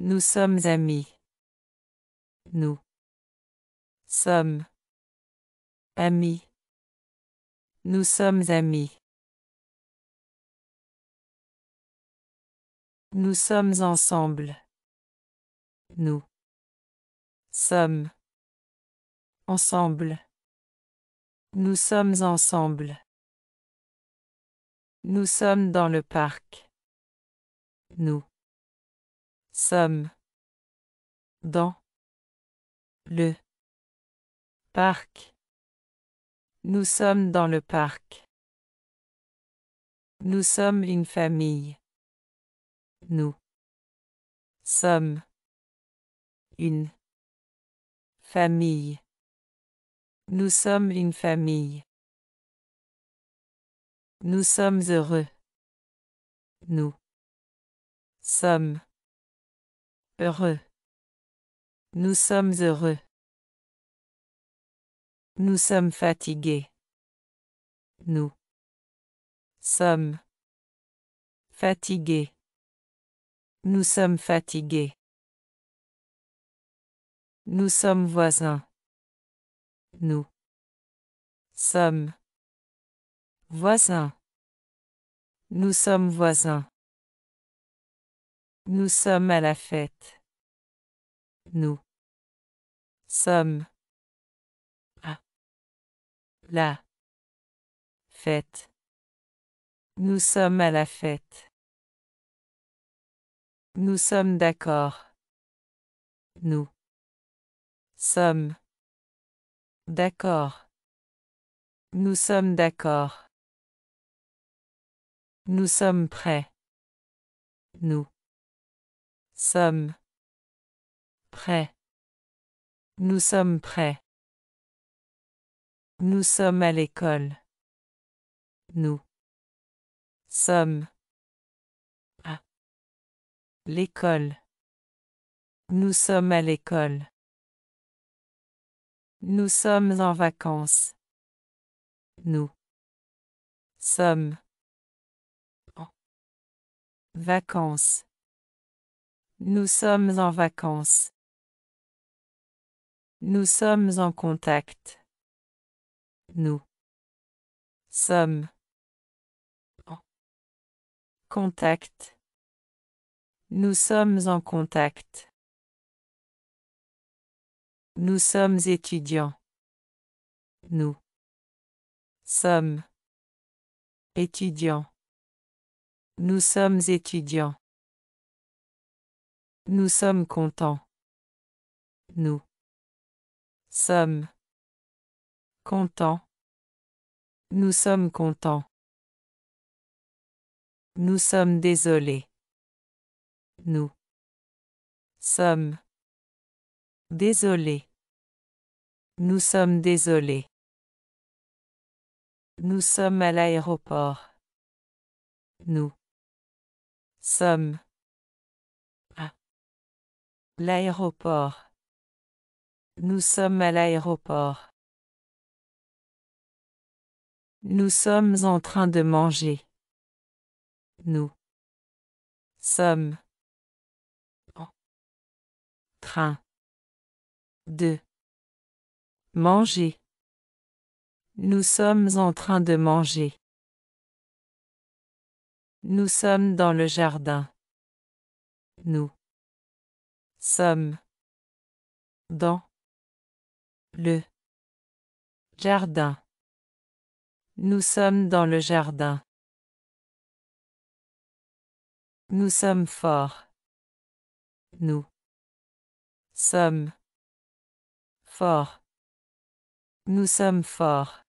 Nous sommes amis. Nous sommes amis. Nous sommes amis. Nous sommes ensemble. Nous sommes ensemble. Nous sommes ensemble. Nous sommes dans le parc. Nous sommes dans le parc. Nous sommes dans le parc. Nous sommes une famille. Nous sommes une famille. Nous sommes une famille. Nous sommes heureux. Nous sommes heureux. Nous sommes heureux. Nous sommes fatigués. Nous sommes fatigués. Nous sommes fatigués. Nous sommes voisins. Nous sommes voisins. Nous sommes voisins. Nous sommes à la fête. Nous sommes à la fête. Nous sommes à la fête. Nous sommes d'accord. Nous sommes d'accord. Nous sommes d'accord. Nous sommes prêts. Nous Sommes. Prêts. Nous sommes prêts. Nous sommes à l'école. Nous. Sommes. À. L'école. Nous sommes à l'école. Nous sommes en vacances. Nous. Sommes. En. Vacances. Nous sommes en vacances. Nous sommes en contact. Nous sommes en contact. Nous sommes en contact. Nous sommes étudiants. Nous sommes étudiants. Nous sommes étudiants. Nous sommes contents. Nous sommes contents. Nous sommes contents. Nous sommes désolés. Nous sommes désolés. Nous sommes désolés. Nous sommes à l'aéroport. Nous sommes L'aéroport. Nous sommes à l'aéroport. Nous sommes en train de manger. Nous sommes en train de manger. Nous sommes en train de manger. Nous sommes dans le jardin. Nous sommes dans le jardin. Nous sommes dans le jardin. Nous sommes forts. Nous sommes forts. Nous sommes forts.